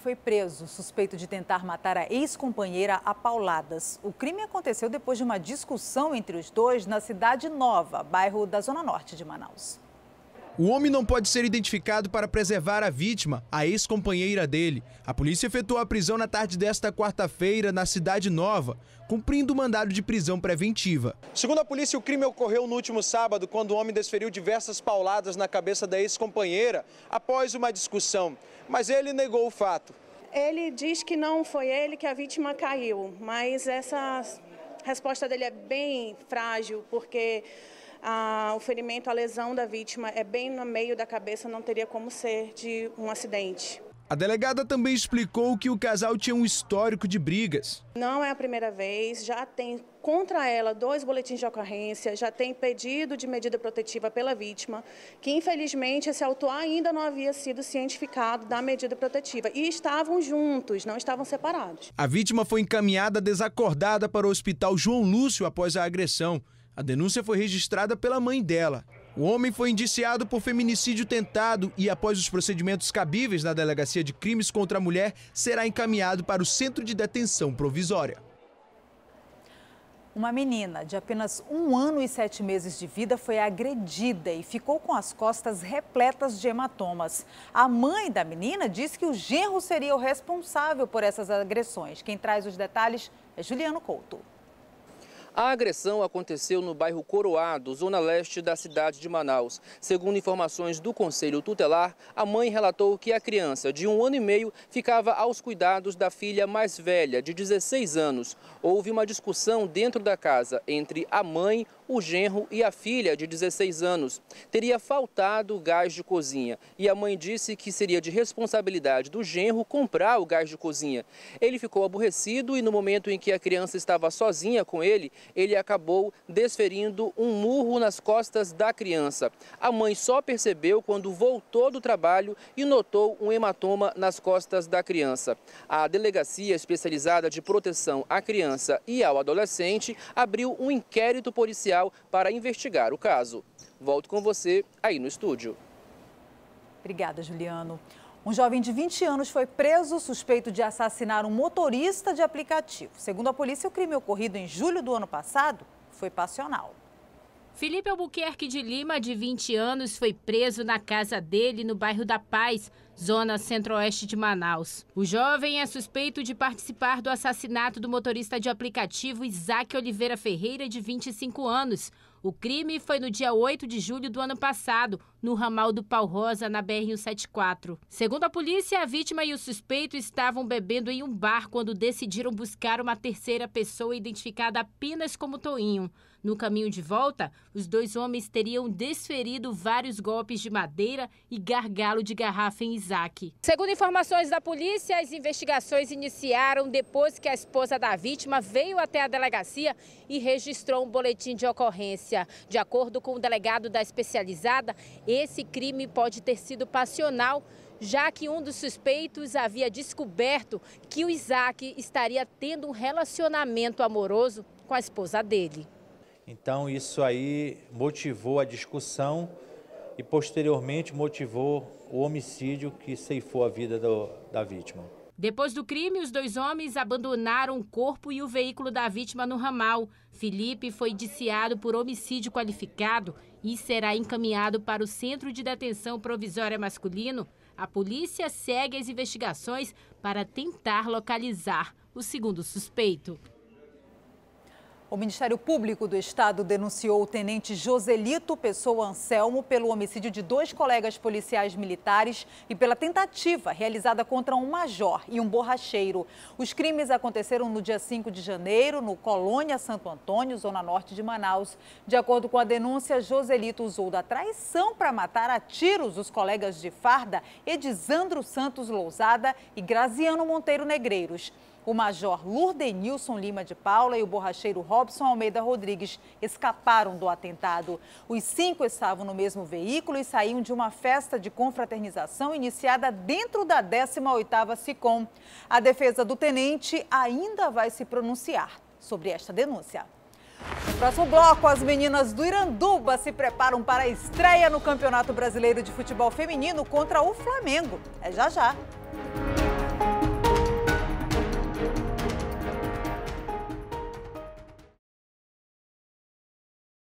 foi preso, suspeito de tentar matar a ex-companheira a pauladas. O crime aconteceu depois de uma discussão entre os dois na Cidade Nova, bairro da Zona Norte de Manaus. O homem não pode ser identificado para preservar a vítima, a ex-companheira dele. A polícia efetuou a prisão na tarde desta quarta-feira na Cidade Nova, cumprindo o mandado de prisão preventiva. Segundo a polícia, o crime ocorreu no último sábado, quando o homem desferiu diversas pauladas na cabeça da ex-companheira após uma discussão, mas ele negou o fato. Ele diz que não foi ele que a vítima caiu, mas essa resposta dele é bem frágil, porque a, o ferimento, a lesão da vítima é bem no meio da cabeça, não teria como ser de um acidente. A delegada também explicou que o casal tinha um histórico de brigas. Não é a primeira vez, já tem contra ela dois boletins de ocorrência, já tem pedido de medida protetiva pela vítima, que infelizmente esse autor ainda não havia sido cientificado da medida protetiva. E estavam juntos, não estavam separados. A vítima foi encaminhada desacordada para o hospital João Lúcio após a agressão. A denúncia foi registrada pela mãe dela. O homem foi indiciado por feminicídio tentado e, após os procedimentos cabíveis na Delegacia de Crimes contra a Mulher, será encaminhado para o Centro de Detenção Provisória. Uma menina de apenas um ano e sete meses de vida foi agredida e ficou com as costas repletas de hematomas. A mãe da menina diz que o genro seria o responsável por essas agressões. Quem traz os detalhes é Juliano Couto. A agressão aconteceu no bairro Coroado, zona leste da cidade de Manaus. Segundo informações do Conselho Tutelar, a mãe relatou que a criança, de um ano e meio, ficava aos cuidados da filha mais velha, de 16 anos. Houve uma discussão dentro da casa entre a mãe, o genro e a filha, de 16 anos. Teria faltado gás de cozinha e a mãe disse que seria de responsabilidade do genro comprar o gás de cozinha. Ele ficou aborrecido e, no momento em que a criança estava sozinha com ele, ele acabou desferindo um murro nas costas da criança. A mãe só percebeu quando voltou do trabalho e notou um hematoma nas costas da criança. A Delegacia Especializada de Proteção à Criança e ao Adolescente abriu um inquérito policial para investigar o caso. Volto com você aí no estúdio. Obrigada, Juliano. Um jovem de 20 anos foi preso suspeito de assassinar um motorista de aplicativo. Segundo a polícia, o crime ocorrido em julho do ano passado foi passional. Felipe Albuquerque de Lima, de 20 anos, foi preso na casa dele no bairro da Paz, zona centro-oeste de Manaus. O jovem é suspeito de participar do assassinato do motorista de aplicativo Isaac Oliveira Ferreira, de 25 anos, o crime foi no dia 8 de julho do ano passado, no ramal do Pau Rosa, na BR-174. Segundo a polícia, a vítima e o suspeito estavam bebendo em um bar quando decidiram buscar uma terceira pessoa identificada apenas como Toinho. No caminho de volta, os dois homens teriam desferido vários golpes de madeira e gargalo de garrafa em Isaac. Segundo informações da polícia, as investigações iniciaram depois que a esposa da vítima veio até a delegacia e registrou um boletim de ocorrência. De acordo com o delegado da especializada, esse crime pode ter sido passional já que um dos suspeitos havia descoberto que o Isaac estaria tendo um relacionamento amoroso com a esposa dele. Então, isso aí motivou a discussão e, posteriormente, motivou o homicídio que ceifou a vida do, da vítima. Depois do crime, os dois homens abandonaram o corpo e o veículo da vítima no ramal. Felipe foi indiciado por homicídio qualificado e será encaminhado para o Centro de Detenção Provisória Masculino. A polícia segue as investigações para tentar localizar o segundo suspeito. O Ministério Público do Estado denunciou o tenente Joselito Pessoa Anselmo pelo homicídio de dois colegas policiais militares e pela tentativa realizada contra um major e um borracheiro. Os crimes aconteceram no dia 5 de janeiro, no Colônia Santo Antônio, zona norte de Manaus. De acordo com a denúncia, Joselito usou da traição para matar a tiros os colegas de farda Edisandro Santos Lousada e Graziano Monteiro Negreiros. O major Lurdenilson Lima de Paula e o borracheiro Robson Almeida Rodrigues escaparam do atentado. Os cinco estavam no mesmo veículo e saíam de uma festa de confraternização iniciada dentro da 18ª SICOM. A defesa do tenente ainda vai se pronunciar sobre esta denúncia. No próximo bloco, as meninas do Iranduba se preparam para a estreia no Campeonato Brasileiro de Futebol Feminino contra o Flamengo. É já já.